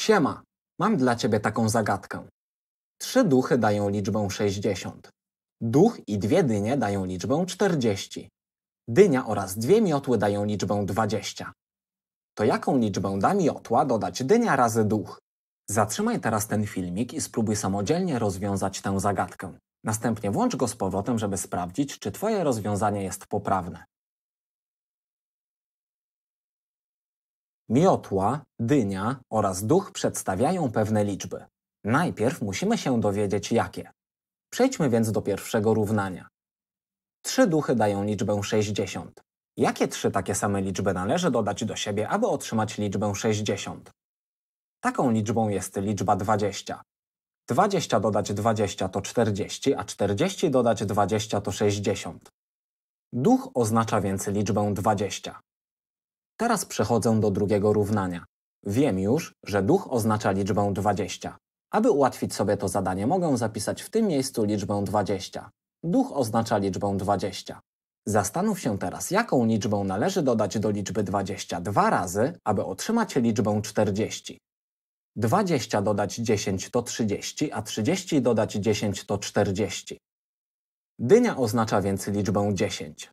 Siema, mam dla ciebie taką zagadkę. Trzy duchy dają liczbę 60. Duch i dwie dynie dają liczbę 40. Dynia oraz dwie miotły dają liczbę 20. To jaką liczbę da miotła dodać dynia razy duch? Zatrzymaj teraz ten filmik i spróbuj samodzielnie rozwiązać tę zagadkę. Następnie włącz go z powrotem, żeby sprawdzić, czy Twoje rozwiązanie jest poprawne. miotła, dynia oraz duch przedstawiają pewne liczby. Najpierw musimy się dowiedzieć jakie. Przejdźmy więc do pierwszego równania. Trzy duchy dają liczbę 60. Jakie trzy takie same liczby należy dodać do siebie, aby otrzymać liczbę 60? Taką liczbą jest liczba 20. 20 dodać 20 to 40, a 40 dodać 20 to 60. Duch oznacza więc liczbę 20. Teraz przechodzę do drugiego równania. Wiem już, że duch oznacza liczbę 20. Aby ułatwić sobie to zadanie, mogę zapisać w tym miejscu liczbę 20. Duch oznacza liczbę 20. Zastanów się teraz, jaką liczbę należy dodać do liczby 22 razy, aby otrzymać liczbę 40. 20 dodać 10 to 30, a 30 dodać 10 to 40. Dynia oznacza więc liczbę 10.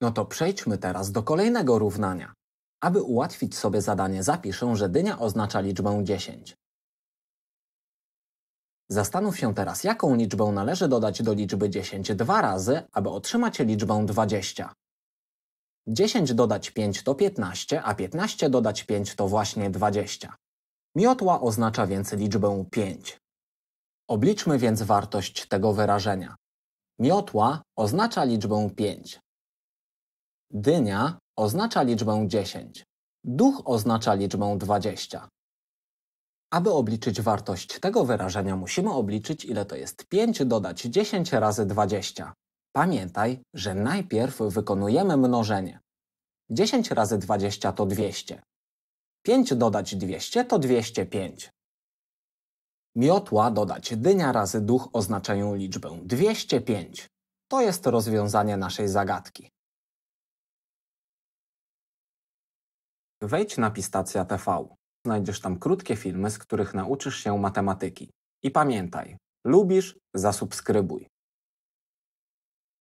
No to przejdźmy teraz do kolejnego równania. Aby ułatwić sobie zadanie, zapiszę, że dynia oznacza liczbę 10. Zastanów się teraz, jaką liczbę należy dodać do liczby 10 dwa razy, aby otrzymać liczbę 20. 10 dodać 5 to 15, a 15 dodać 5 to właśnie 20. Miotła oznacza więc liczbę 5. Obliczmy więc wartość tego wyrażenia. Miotła oznacza liczbę 5. Dynia oznacza liczbę 10. Duch oznacza liczbę 20. Aby obliczyć wartość tego wyrażenia, musimy obliczyć, ile to jest 5 dodać 10 razy 20. Pamiętaj, że najpierw wykonujemy mnożenie. 10 razy 20 to 200. 5 dodać 200 to 205. Miotła dodać dynia razy duch oznaczają liczbę 205. To jest rozwiązanie naszej zagadki. Wejdź na Pistacja TV. Znajdziesz tam krótkie filmy, z których nauczysz się matematyki. I pamiętaj, lubisz, zasubskrybuj.